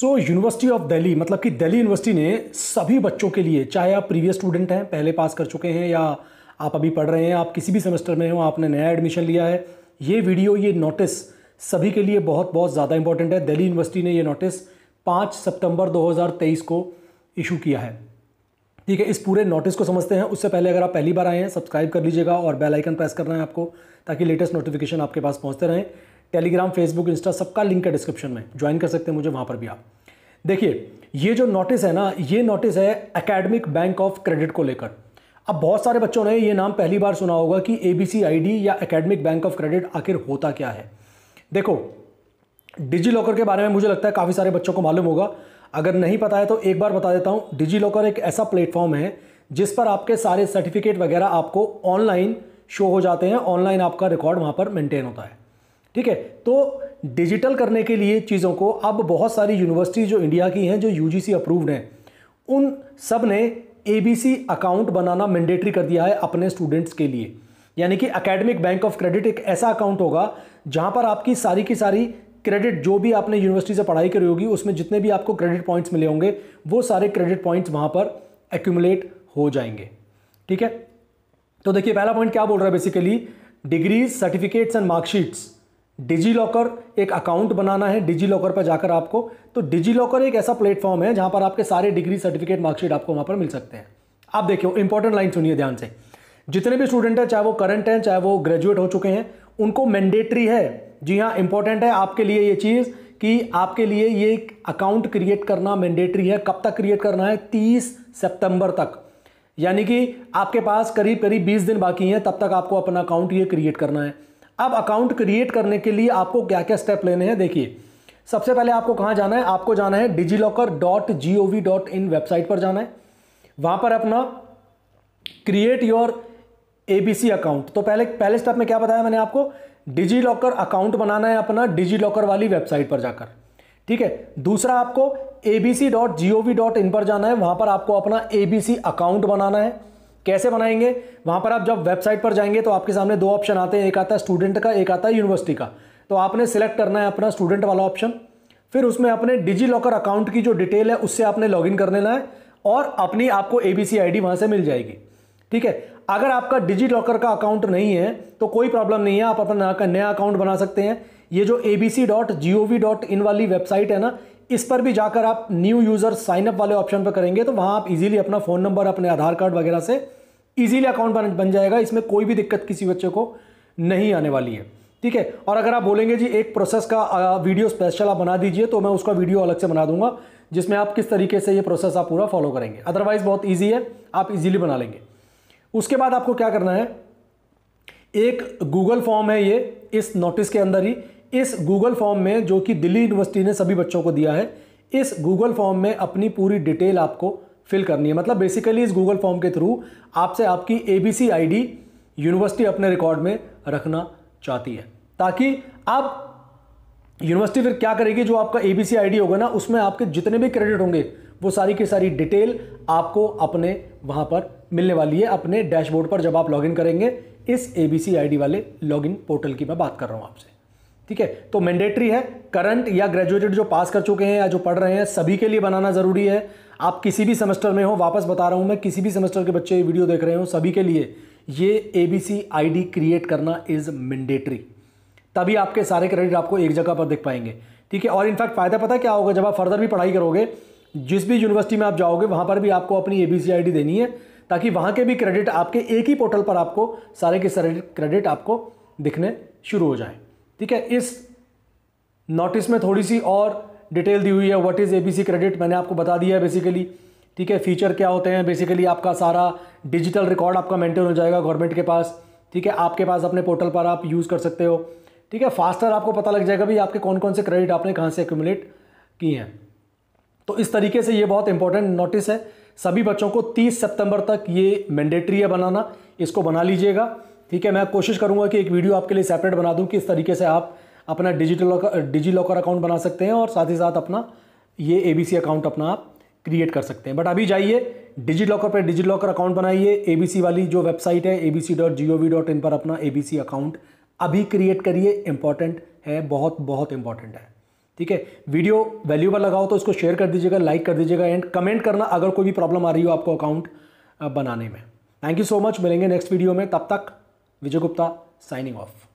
so university of Delhi मतलब कि Delhi university ने सभी बच्चों के लिए चाहे आप प्रीवियस स्टूडेंट हैं पहले पास कर चुके हैं या आप अभी पढ़ रहे हैं आप किसी भी सेमेस्टर में हो आपने नया एडमिशन लिया है ये वीडियो ये नोटिस सभी के लिए बहुत बहुत ज़्यादा इंपॉर्टेंट है दिल्ली यूनिवर्सिटी ने ये नोटिस पाँच सितंबर 2023 को इशू किया है ठीक है इस पूरे नोटिस को समझते हैं उससे पहले अगर आप पहली बार आए हैं सब्सक्राइब कर लीजिएगा और बेल आइकन प्रेस करना है आपको ताकि लेटेस्ट नोटिफिकेशन आपके पास पहुंचते रहें टेलीग्राम फेसबुक इंस्टा सबका लिंक है डिस्क्रिप्शन में ज्वाइन कर सकते हैं मुझे वहाँ पर भी आप देखिए ये जो नोटिस है ना ये नोटिस है एकेडमिक बैंक ऑफ क्रेडिट को लेकर अब बहुत सारे बच्चों ने ये नाम पहली बार सुना होगा कि A B C I D या एकेडमिक बैंक ऑफ क्रेडिट आखिर होता क्या है देखो डिजी लॉकर के बारे में मुझे लगता है काफ़ी सारे बच्चों को मालूम होगा अगर नहीं पता है तो एक बार बता देता हूँ डिजी लॉकर एक ऐसा प्लेटफॉर्म है जिस पर आपके सारे सर्टिफिकेट वगैरह आपको ऑनलाइन शो हो जाते हैं ऑनलाइन आपका रिकॉर्ड वहाँ पर मेंटेन होता है ठीक है तो डिजिटल करने के लिए चीज़ों को अब बहुत सारी यूनिवर्सिटी जो इंडिया की हैं जो यूजीसी अप्रूव्ड हैं उन सब ने ए अकाउंट बनाना मैंडेटरी कर दिया है अपने स्टूडेंट्स के लिए यानी कि अकेडमिक बैंक ऑफ क्रेडिट एक ऐसा अकाउंट होगा जहां पर आपकी सारी की सारी क्रेडिट जो भी आपने यूनिवर्सिटी से पढ़ाई करी होगी उसमें जितने भी आपको क्रेडिट पॉइंट्स मिले होंगे वो सारे क्रेडिट पॉइंट्स वहाँ पर एक्यूमुलेट हो जाएंगे ठीक है तो देखिए पहला पॉइंट क्या बोल रहा है basically degrees certificates and marksheets DigiLocker एक अकाउंट बनाना है डिजी लॉकर पर जाकर आपको तो डिजी लॉकर एक ऐसा प्लेटफॉर्म है जहां पर आपके सारे डिग्री सर्टिफिकेट मार्कशीट आपको वहां पर मिल सकते हैं आप देखियो इंपॉर्टेंट लाइन सुनिए ध्यान से जितने भी स्टूडेंट हैं चाहे वो करंट हैं चाहे वो ग्रेजुएट हो चुके हैं उनको मैंडेटरी है जी हाँ इंपॉर्टेंट है आपके लिए ये चीज़ कि आपके लिए ये अकाउंट क्रिएट करना मैंडेटरी है कब तक क्रिएट करना है तीस सितंबर तक यानी कि आपके पास करीब करीब बीस दिन बाकी हैं तब तक आपको अपना अकाउंट ये क्रिएट करना है अब अकाउंट क्रिएट करने के लिए आपको क्या क्या स्टेप लेने हैं देखिए सबसे पहले आपको कहाँ जाना है आपको जाना है DigiLocker dot G O V dot in website पर जाना है वहाँ पर अपना क्रिएट योर एबीसी अकाउंट तो पहले पहले स्टेप में क्या बताया मैंने आपको डिजी लॉकर अकाउंट बनाना है अपना डिजी लॉकर वाली वेबसाइट पर जाकर ठीक है दूसरा आपको इन पर जाना है वहां पर आपको अपना abc अकाउंट बनाना है कैसे बनाएंगे वहां पर आप जब वेबसाइट पर जाएंगे तो आपके सामने दो ऑप्शन आते हैं एक आता है स्टूडेंट का एक आता है यूनिवर्सिटी का तो आपने सेलेक्ट करना है अपना स्टूडेंट वाला ऑप्शन फिर उसमें अपने डिजी लॉकर अकाउंट की जो डिटेल है उससे आपने लॉग इन कर लेना है और अपनी आपको ए बी सी आई डी वहाँ से मिल जाएगी ठीक है अगर आपका डिजी लॉकर का अकाउंट नहीं है तो कोई प्रॉब्लम नहीं है आप अपना नया अकाउंट बना सकते हैं ये जो A B C dot G O V dot in वाली वेबसाइट है ना इस पर भी जाकर आप न्यू यूज़र साइनअप वाले ऑप्शन पर करेंगे तो वहाँ आप इजीली अपना फ़ोन नंबर अपने आधार कार्ड वगैरह से इजीली अकाउंट बन बन जाएगा इसमें कोई भी दिक्कत किसी बच्चे को नहीं आने वाली है ठीक है और अगर आप बोलेंगे जी एक प्रोसेस का वीडियो स्पेशल आप बना दीजिए तो मैं उसका वीडियो अलग से बना दूंगा जिसमें आप किस तरीके से ये प्रोसेस आप पूरा फॉलो करेंगे अदरवाइज़ बहुत ईजी है आप इजीली बना लेंगे उसके बाद आपको क्या करना है एक गूगल फॉर्म है ये इस नोटिस के अंदर ही इस गूगल फॉर्म में जो कि दिल्ली यूनिवर्सिटी ने सभी बच्चों को दिया है इस गूगल फॉर्म में अपनी पूरी डिटेल आपको फिल करनी है मतलब बेसिकली इस गूगल फॉर्म के थ्रू आपसे आपकी A B C I D university अपने रिकॉर्ड में रखना चाहती है ताकि आप यूनिवर्सिटी फिर क्या करेगी जो आपका ए बी सी आई डी होगा ना उसमें आपके जितने भी क्रेडिट होंगे वो सारी की सारी डिटेल आपको अपने वहाँ पर मिलने वाली है अपने डैशबोर्ड पर जब आप लॉगिन करेंगे इस A B C I D वाले लॉगिन पोर्टल की मैं बात कर रहा हूँ आपसे ठीक है तो मैंडेटरी है करंट या ग्रेजुएटेड जो पास कर चुके हैं या जो पढ़ रहे हैं सभी के लिए बनाना ज़रूरी है आप किसी भी सेमेस्टर में हो वापस बता रहा हूं मैं किसी भी सेमेस्टर के बच्चे ये वीडियो देख रहे हो सभी के लिए ये A B C I D create करना इज़ मैंडेटरी तभी आपके सारे क्रेडिट आपको एक जगह पर दिख पाएंगे ठीक है और इनफैक्ट फ़ायदा पता क्या होगा जब आप फर्दर भी पढ़ाई करोगे जिस भी यूनिवर्सिटी में आप जाओगे वहां पर भी आपको अपनी ए बी सी आई डी देनी है ताकि वहाँ के भी क्रेडिट आपके एक ही पोर्टल पर आपको सारे के सारे क्रेडिट आपको दिखने शुरू हो जाए ठीक है इस नोटिस में थोड़ी सी और डिटेल दी हुई है व्हाट इज़ एबीसी क्रेडिट मैंने आपको बता दिया है बेसिकली ठीक है फीचर क्या होते हैं बेसिकली आपका सारा डिजिटल रिकॉर्ड आपका मेंटेन हो जाएगा गवर्नमेंट के पास ठीक है आपके पास अपने पोर्टल पर आप यूज़ कर सकते हो ठीक है फास्टर आपको पता लग जाएगा भाई आपके कौन कौन से क्रेडिट आपने कहाँ से एक्यूमुलेट किए हैं तो इस तरीके से ये बहुत इंपॉर्टेंट नोटिस है सभी बच्चों को 30 सितंबर तक ये मैंडेटरी है बनाना इसको बना लीजिएगा ठीक है मैं कोशिश करूँगा कि एक वीडियो आपके लिए सेपरेट बना दूँ कि इस तरीके से आप अपना डिजिटल डिजी लॉकर अकाउंट बना सकते हैं और साथ ही साथ अपना ये ए अकाउंट अपना आप क्रिएट कर सकते हैं बट अभी जाइए डिजी लॉकर पर डिजी लॉकर अकाउंट बनाइए ए वाली जो वेबसाइट है ए इन पर अपना ए अकाउंट अभी क्रिएट करिए इंपॉर्टेंट है बहुत बहुत इंपॉर्टेंट है ठीक है वीडियो वैल्यूबल लगाओ तो इसको शेयर कर दीजिएगा लाइक कर दीजिएगा एंड कमेंट करना अगर कोई भी प्रॉब्लम आ रही हो आपको अकाउंट बनाने में थैंक यू सो मच मिलेंगे नेक्स्ट वीडियो में तब तक विजय गुप्ता साइनिंग ऑफ